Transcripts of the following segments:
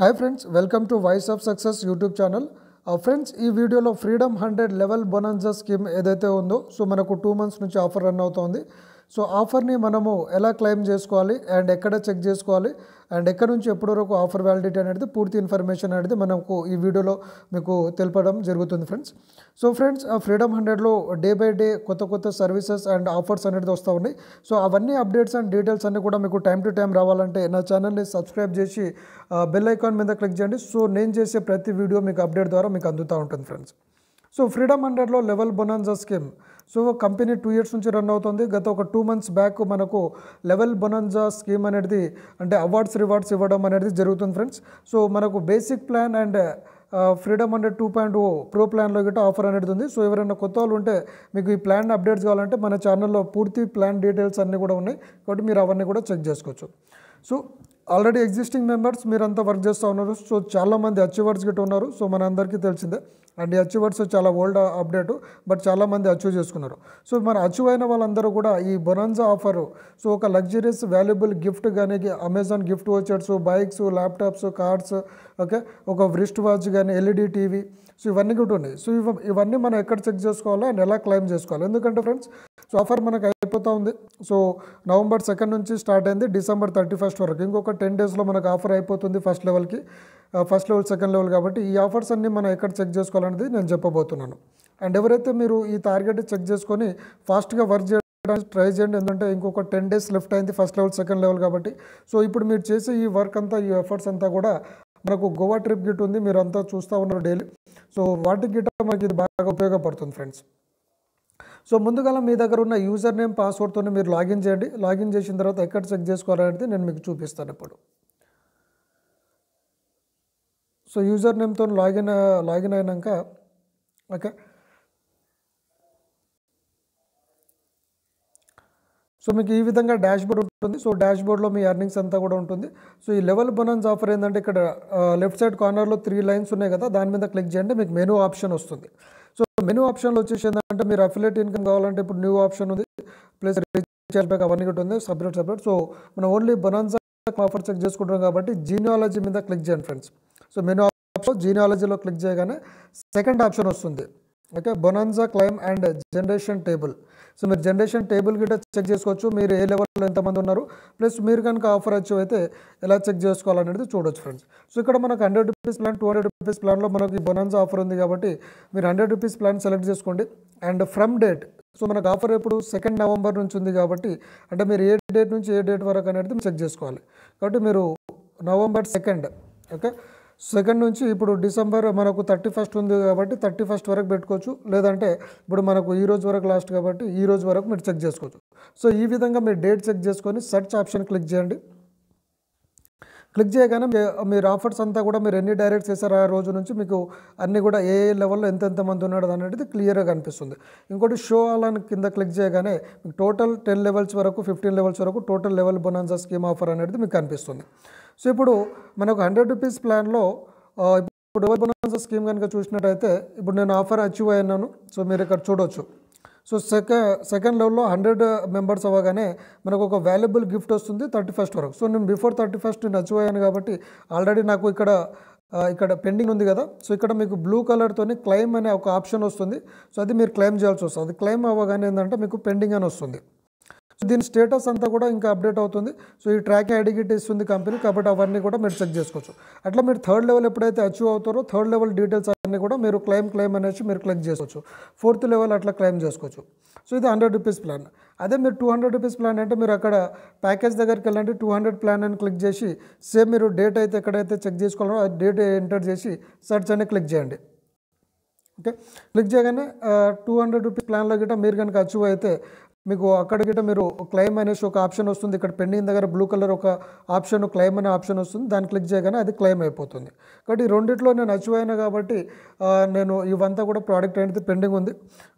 hi friends welcome to voice of success YouTube channel friends ఈ వీడియోలో freedom hundred level bonanza scheme ఏదైతే ఉందో so మనకు two months నుంచి ఆఫర్ రన్ అవుతోంది సో ఆఫర్ని మనము ఎలా క్లెయిమ్ చేసుకోవాలి అండ్ ఎక్కడ చెక్ చేసుకోవాలి అండ్ ఎక్కడ నుంచి ఎప్పటి వరకు ఆఫర్ వ్యాలిడిటీ అనేది పూర్తి ఇన్ఫర్మేషన్ అనేది మనకు ఈ వీడియోలో మీకు తెలపడం జరుగుతుంది ఫ్రెండ్స్ సో ఫ్రెండ్స్ ఆ ఫ్రీడమ్ హండ్రెడ్లో డే బై డే కొత్త కొత్త సర్వీసెస్ అండ్ ఆఫర్స్ అనేది వస్తూ ఉన్నాయి సో అవన్నీ అప్డేట్స్ అండ్ డీటెయిల్స్ అన్నీ కూడా మీకు టైం టు టైం రావాలంటే నా ఛానల్ని సబ్స్క్రైబ్ చేసి బెల్ ఐకాన్ మీద క్లిక్ చేయండి సో నేను చేసే ప్రతి వీడియో మీకు అప్డేట్ ద్వారా మీకు అందుతూ ఉంటుంది ఫ్రెండ్స్ సో ఫ్రీడమ్ హండ్రెడ్లో level bonanza scheme so company two years నుంచి రన్ అవుతుంది గత ఒక టూ మంత్స్ బ్యాక్ మనకు లెవెల్ బొనాన్జా స్కీమ్ అనేది అంటే అవార్డ్స్ రివార్డ్స్ ఇవ్వడం అనేది జరుగుతుంది ఫ్రెండ్స్ సో మనకు basic plan and freedom hundred two point O pro ప్లాన్లో గిట్ట ఆఫర్ అనేది ఉంది సో ఎవరైనా కొత్త వాళ్ళు ఉంటే మీకు ఈ ప్లాన్ అప్డేట్స్ కావాలంటే మన ఛానల్లో పూర్తి ప్లాన్ డీటెయిల్స్ అన్నీ కూడా ఉన్నాయి కాబట్టి మీరు అవన్నీ కూడా చెక్ చేసుకోవచ్చు సో ఆల్రెడీ ఎగ్జిస్టింగ్ మెంబర్స్ మీరంతా వర్క్ చేస్తూ ఉన్నారు సో చాలామంది అచీవర్స్ గిట్ ఉన్నారు సో మన అందరికీ తెలిసిందే అండ్ అచీవర్స్ చాలా ఓల్డ్ అప్డేట్ బట్ చాలామంది అచీవ్ చేసుకున్నారు సో మన అచీవ్ అయిన వాళ్ళందరూ కూడా ఈ బొనాన్జా ఆఫరు సో ఒక లగ్జరీస్ వాల్యుబుల్ గిఫ్ట్ కానీ Amazon gift vouchers bikes laptops cards okay ఒక వ్రిస్ట్ వాచ్ కానీ ఎల్ఈడి టీవీ సో ఇవన్నీ కూడా ఉన్నాయి సో ఇవన్నీ మనం ఎక్కడ చెక్ చేసుకోవాలో అండ్ ఎలా క్లెయిమ్ చేసుకోవాలి ఎందుకంటే ఫ్రెండ్స్ సో ఆఫర్ మనకు అయిపోతూ ఉంది సో నవంబర్ సెకండ్ నుంచి స్టార్ట్ అయింది డిసెంబర్ థర్టీ ఫస్ట్ వరకు ఇంకొక టెన్ డేస్లో మనకు ఆఫర్ అయిపోతుంది ఫస్ట్ లెవెల్కి ఫస్ట్ లెవెల్ సెకండ్ లెవెల్ కాబట్టి ఈ ఆఫర్స్ అన్నీ మనం ఎక్కడ చెక్ చేసుకోవాలనేది నేను చెప్పబోతున్నాను అండ్ ఎవరైతే మీరు ఈ టార్గెట్ చెక్ చేసుకొని ఫాస్ట్గా వర్క్ చేయడం చేయడానికి ట్రై చేయండి ఎందుకంటే ఇంకొక టెన్ డేస్ లెఫ్ట్ అయింది ఫస్ట్ లెవెల్ సెకండ్ లెవెల్ కాబట్టి సో ఇప్పుడు మీరు చేసే ఈ వర్క్ అంతా ఈ ఎఫర్ట్స్ అంతా కూడా మనకు గోవా ట్రిప్ గిట్ ఉంది మీరు అంతా చూస్తూ ఉన్నారు డైలీ సో వాటికి గిట్ట మనకి ఇది బాగా ఉపయోగపడుతుంది ఫ్రెండ్స్ సో ముందుగా మీ దగ్గర ఉన్న యూజర్ నేమ్ పాస్వర్డ్తో మీరు లాగిన్ చేయండి లాగిన్ చేసిన తర్వాత ఎక్కడ చెక్ చేసుకోవాలనేది నేను మీకు చూపిస్తాను ఇప్పుడు సో యూజర్ నేమ్తో లాగిన్ లాగిన్ అయినాక ఓకే సో మీకు ఈ విధంగా డాష్బోర్డ్ ఉంటుంది సో డాష్బోర్డ్లో మీ ఎర్నింగ్స్ అంతా కూడా ఉంటుంది సో ఈ లెవెల్ బొనన్స్ ఆఫర్ ఏంటంటే ఇక్కడ లెఫ్ట్ సైడ్ కార్నర్లో త్రీ లైన్స్ ఉన్నాయి కదా దాని మీద క్లిక్ చేయండి మీకు మెనూ ఆప్షన్ వస్తుంది సో మెనూ ఆప్షన్లో వచ్చేసి ఏంటంటే మీరు అఫిలేట్ ఇన్కమ్ కావాలంటే ఇప్పుడు న్యూ ఆప్షన్ ఉంది ప్లస్ రీఛార్జ్ బ్యాక్ అవన్నీ కూడా ఉంది సపరేట్ సపరేట్ సో మనం ఓన్లీ బనాన్సా ఆఫర్ చెక్ చేసుకుంటాం కాబట్టి జీనియాలజీ మీద క్లిక్ చేయండి ఫ్రెండ్స్ సో మెనూ ఆప్షన్ జీనియాలజీలో క్లిక్ చేయగానే సెకండ్ ఆప్షన్ వస్తుంది okay bonanza claim and generation table so మీరు జనరేషన్ టేబుల్ గిట్ట చెక్ చేసుకోవచ్చు మీరు ఏ లెవెల్లో ఎంతమంది ఉన్నారు ప్లస్ మీరు కనుక ఆఫర్ వచ్చి అయితే ఎలా చెక్ చేసుకోవాలనేది చూడొచ్చు ఫ్రెండ్స్ సో ఇక్కడ మనకు hundred rupees plan two hundred rupees ప్లాన్లో మనకి బొనాన్జా ఆఫర్ ఉంది కాబట్టి మీరు హండ్రెడ్ రూపీస్ ప్లాన్ సెలెక్ట్ చేసుకోండి అండ్ ఫ్రమ్ డేట్ సో మనకు ఆఫర్ ఎప్పుడు సెకండ్ నవంబర్ నుంచి ఉంది కాబట్టి అంటే మీరు ఏ డేట్ నుంచి ఏ డేట్ వరకు అనేది చెక్ చేసుకోవాలి కాబట్టి మీరు నవంబర్ సెకండ్ ఓకే సెకండ్ నుంచి ఇప్పుడు డిసెంబర్ మనకు థర్టీ ఫస్ట్ ఉంది కాబట్టి థర్టీ ఫస్ట్ వరకు పెట్టుకోవచ్చు లేదంటే ఇప్పుడు మనకు ఈ రోజు వరకు లాస్ట్ కాబట్టి ఈ రోజు వరకు మీరు చెక్ చేసుకోవచ్చు సో ఈ విధంగా మీరు డేట్ చెక్ చేసుకొని సెర్చ్ ఆప్షన్ క్లిక్ చేయండి క్లిక్ చేయగానే మీరు ఆఫర్స్ అంతా కూడా మీరు ఎన్ని డైరెక్ట్ చేశారు ఆ రోజు నుంచి మీకు అన్నీ కూడా ఏ ఏ లెవెల్లో ఎంతెంత మంది ఉన్నాడు అనేది క్లియర్గా కనిపిస్తుంది ఇంకోటి షో ఆల్ అని కింద క్లిక్ చేయగానే టోటల్ టెన్ లెవెల్స్ వరకు ఫిఫ్టీన్ లెవెల్స్ వరకు total level bonanza scheme offer అనేది మీకు కనిపిస్తుంది సో ఇప్పుడు మనకు హండ్రెడ్ రూపీస్ ప్లాన్లో ఇప్పుడు స్కీమ్ కనుక చూసినట్టయితే ఇప్పుడు నేను ఆఫర్ అచీవ్ అయినాను సో మీరు ఇక్కడ చూడవచ్చు సో సెకండ్ సెకండ్ లెవెల్లో హండ్రెడ్ మెంబర్స్ అవ్వగానే మనకు ఒక వాల్యుబుల్ గిఫ్ట్ వస్తుంది థర్టీ ఫస్ట్ వరకు సో నేను బిఫోర్ థర్టీ ఫస్ట్ నేను అచీవ్ అయ్యాను కాబట్టి ఆల్రెడీ నాకు ఇక్కడ ఇక్కడ పెండింగ్ ఉంది కదా సో ఇక్కడ మీకు బ్లూ కలర్తోని క్లెయిమ్ అనే ఒక ఆప్షన్ వస్తుంది సో అది మీరు క్లెయిమ్ చేయాల్సి వస్తుంది అది క్లెయిమ్ అవ్వగానే ఏంటంటే మీకు పెండింగ్ అని వస్తుంది సో దీని స్టేటస్ అంతా కూడా ఇంకా అప్డేట్ అవుతుంది సో ఈ ట్రాకింగ్ ఐడిగిట్ ఇస్తుంది కంపెనీ కాబట్టి అవన్నీ కూడా మీరు చెక్ చేసుకోవచ్చు అట్లా మీరు థర్డ్ లెవెల్ ఎప్పుడైతే అచీవ్ అవుతారో థర్డ్ లెవెల్ డీటెయిల్స్ అన్నీ కూడా మీరు క్లైమ్ క్లైమ్ అనేసి మీరు క్లిక్ చేసుకోవచ్చు ఫోర్త్ లెవెల్ అట్లా క్లైమ్ చేసుకోవచ్చు సో ఇది హండ్రెడ్ రూపీస్ ప్లాన్ అదే మీరు టూ హండ్రెడ్ రూపీస్ ప్లాన్ అంటే మీరు అక్కడ ప్యాకేజ్ దగ్గరికి వెళ్ళండి టూ హండ్రెడ్ ప్లాన్ అని క్లిక్ చేసి సేమ్ మీరు డేట్ అయితే ఎక్కడైతే చెక్ చేసుకోవాలో ఆ డేట్ ఎంటర్ చేసి సెర్చ్ అని క్లిక్ చేయండి ఓకే క్లిక్ చేయగానే టూ హండ్రెడ్ రూపీస్ ప్లాన్లో గిట్ట మీరు కనుక అచీవ్ అయితే మీకు అక్కడ గిట్ట మీరు క్లెయిమ్ అనేసి ఒక ఆప్షన్ వస్తుంది ఇక్కడ పెండింగ్ దగ్గర బ్లూ కలర్ ఒక ఆప్షన్ క్లెయిమ్ అనే ఆప్షన్ వస్తుంది దాన్ని క్లిక్ చేయగానే అది క్లెయిమ్ అయిపోతుంది కాబట్టి ఈ రెండిట్లో నేను అచీవ్ అయినా కాబట్టి నేను ఇవంతా కూడా ప్రోడక్ట్ అనేది పెండింగ్ ఉంది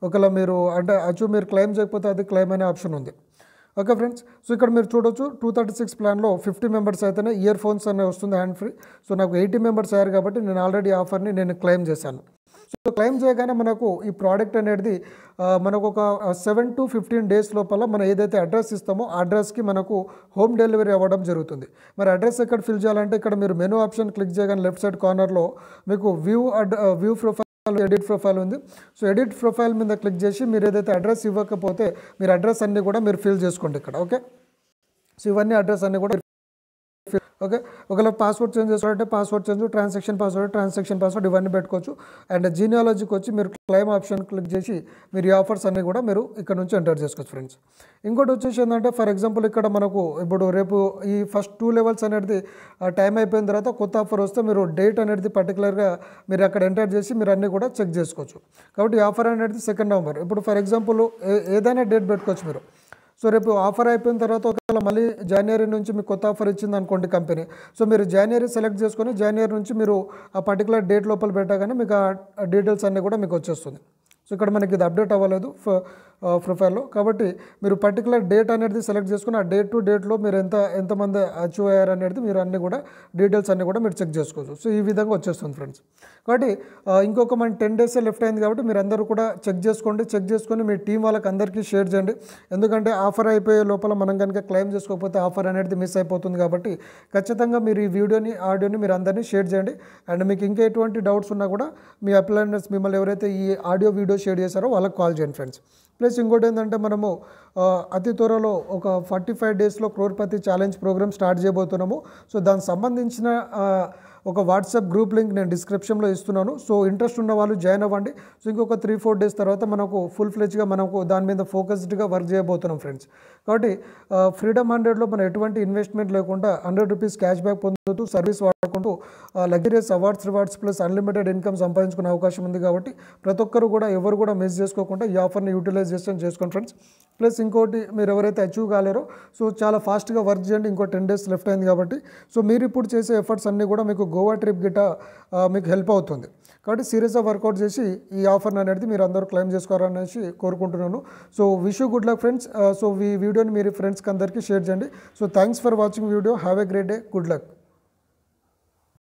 ఒకవేళ మీరు అంటే అచీవ్ మీరు క్లెయిమ్ చేయకపోతే అది క్లెయిమ్ అనే ఆప్షన్ ఉంది ఓకే ఫ్రెండ్స్ సో ఇక్కడ మీరు చూడొచ్చు టూ థర్టీ సిక్స్ ప్లాన్లో ఫిఫ్టీ మెంబర్స్ అయితేనే ఇయర్ ఫోన్స్ అనే వస్తుంది హ్యాండ్ ఫ్రీ సో నాకు ఎయిటీ మెంబర్స్ అయ్యారు కాబట్టి నేను ఆల్రెడీ ఆఫర్ని నేను క్లెయిమ్ చేశాను సో క్లెయిమ్ చేయగానే మనకు ఈ ప్రోడక్ట్ అనేది మనకు ఒక సెవెన్ టు ఫిఫ్టీన్ డేస్ లోపల మనం ఏదైతే అడ్రస్ ఇస్తామో ఆ అడ్రస్కి మనకు హోమ్ డెలివరీ అవ్వడం జరుగుతుంది మరి అడ్రస్ ఎక్కడ ఫిల్ చేయాలంటే ఇక్కడ మీరు మెనూ ఆప్షన్ క్లిక్ చేయగానే లెఫ్ట్ సైడ్ కార్నర్లో మీకు view ad view profile edit profile ఉంది సో ఎడిట్ ప్రొఫైల్ మీద క్లిక్ చేసి మీరు ఏదైతే అడ్రస్ ఇవ్వకపోతే మీరు అడ్రస్ అన్నీ కూడా మీరు ఫిల్ చేసుకోండి ఇక్కడ ఓకే సో ఇవన్నీ అడ్రస్ అన్నీ కూడా ఓకే ఒకవేళ పాస్వర్డ్ చేంజ్ చేసుకోవాలంటే password change transaction password transaction password ఇవన్నీ పెట్టుకోవచ్చు అండ్ జీనియాలజీకి వచ్చి మీరు క్లైమ్ ఆప్షన్ క్లిక్ చేసి మీరు ఈ ఆఫర్స్ అన్నీ కూడా మీరు ఇక్కడ నుంచి ఎంటర్ చేసుకోవచ్చు ఫ్రెండ్స్ ఇంకోటి వచ్చేసి ఏంటంటే ఫర్ ఎగ్జాంపుల్ ఇక్కడ మనకు ఇప్పుడు రేపు ఈ ఫస్ట్ టూ లెవెల్స్ అనేది టైం అయిపోయిన తర్వాత కొత్త ఆఫర్ వస్తే మీరు డేట్ అనేది పర్టికులర్గా మీరు అక్కడ ఎంటర్ చేసి మీరు అన్నీ కూడా చెక్ చేసుకోవచ్చు కాబట్టి ఈ ఆఫర్ అనేది సెకండ్ నవంబర్ ఇప్పుడు ఫర్ ఎగ్జాంపుల్ ఏదైనా డేట్ పెట్టుకోవచ్చు మీరు సో రేపు ఆఫర్ అయిపోయిన తర్వాత ఒకవేళ మళ్ళీ జనవరి నుంచి మీకు కొత్త ఆఫర్ ఇచ్చింది అనుకోండి కంపెనీ సో మీరు జనవరి సెలెక్ట్ చేసుకొని జనవరి నుంచి మీరు ఆ పర్టికులర్ డేట్ లోపల పెట్టగానే మీకు ఆ డీటెయిల్స్ అన్నీ కూడా మీకు వచ్చేస్తుంది సో ఇక్కడ మనకి ఇది అప్డేట్ అవ్వలేదు ప్రొఫైల్లో కాబట్టి మీరు పర్టికులర్ డేట్ అనేది సెలెక్ట్ చేసుకుని ఆ డేట్ టు డేట్లో మీరు ఎంత ఎంతమంది అచీవ్ అయ్యారు అనేది మీరు అన్నీ కూడా డీటెయిల్స్ అన్నీ కూడా మీరు చెక్ చేసుకోవచ్చు సో ఈ విధంగా వచ్చేస్తుంది ఫ్రెండ్స్ కాబట్టి ఇంకొక మన టెన్ డేస్ లెఫ్ట్ అయింది కాబట్టి మీరు అందరూ కూడా చెక్ చేసుకోండి చెక్ చేసుకొని మీ టీం వాళ్ళకి అందరికీ షేర్ చేయండి ఎందుకంటే ఆఫర్ అయిపోయే లోపల మనం కనుక క్లెయిమ్ చేసుకోకపోతే ఆఫర్ అనేది మిస్ అయిపోతుంది కాబట్టి ఖచ్చితంగా మీరు ఈ వీడియోని ఆడియోని మీరు అందరినీ షేర్ చేయండి అండ్ మీకు ఇంకా ఎటువంటి డౌట్స్ ఉన్నా కూడా మీ అప్లైనర్స్ మిమ్మల్ని ఎవరైతే ఈ ఆడియో వీడియో షేర్ చేశారో వాళ్ళకి కాల్ చేయండి ఫ్రెండ్స్ ప్లీజ్ ప్లస్ ఇంకోటి ఏంటంటే మనము అతి త్వరలో ఒక ఫార్టీ ఫైవ్ డేస్లో క్రోర్పతి ఛాలెంజ్ ప్రోగ్రామ్ స్టార్ట్ చేయబోతున్నాము సో దానికి సంబంధించిన ఒక వాట్సాప్ గ్రూప్ లింక్ నేను డిస్క్రిప్షన్లో ఇస్తున్నాను సో ఇంట్రెస్ట్ ఉన్న వాళ్ళు జాయిన్ అవ్వండి సో ఇంకొక త్రీ ఫోర్ డేస్ తర్వాత మనకు ఫుల్ ఫ్లెజ్గా మనకు దాని మీద ఫోకస్డ్గా వర్క్ చేయబోతున్నాం ఫ్రెండ్స్ కాబట్టి ఫ్రీడమ్ హండ్రెడ్లో మనం ఎటువంటి ఇన్వెస్ట్మెంట్ లేకుండా hundred rupees cash back service వాడుకుంటూ luxurious awards rewards plus unlimited income సంపాదించుకునే అవకాశం ఉంది కాబట్టి ప్రతి ఒక్కరు కూడా ఎవరు కూడా మిస్ చేసుకోకుండా ఈ ఆఫర్ని యూటిలైజేషన్ చేసుకోండి ఫ్రెండ్స్ ప్లస్ ఇంకోటి మీరు ఎవరైతే అచీవ్ కాలేరో సో చాలా ఫాస్ట్గా వర్క్ చేయండి ఇంకో టెన్ డేస్ లెఫ్ట్ అయింది కాబట్టి సో మీరు ఇప్పుడు చేసే ఎఫర్ట్స్ అన్నీ కూడా మీకు గోవా ట్రిప్ గిట్ట మీకు హెల్ప్ అవుతుంది కాబట్టి సీరియస్గా వర్కౌట్ చేసి ఈ ఆఫర్ని అనేది మీరు అందరూ క్లెయిమ్ చేసుకోవాలనేసి కోరుకుంటున్నాను so wish good luck friends so ఈ వీడియోని మీరు ఫ్రెండ్స్కి అందరికీ షేర్ చేయండి so thanks for watching video have a great day good luck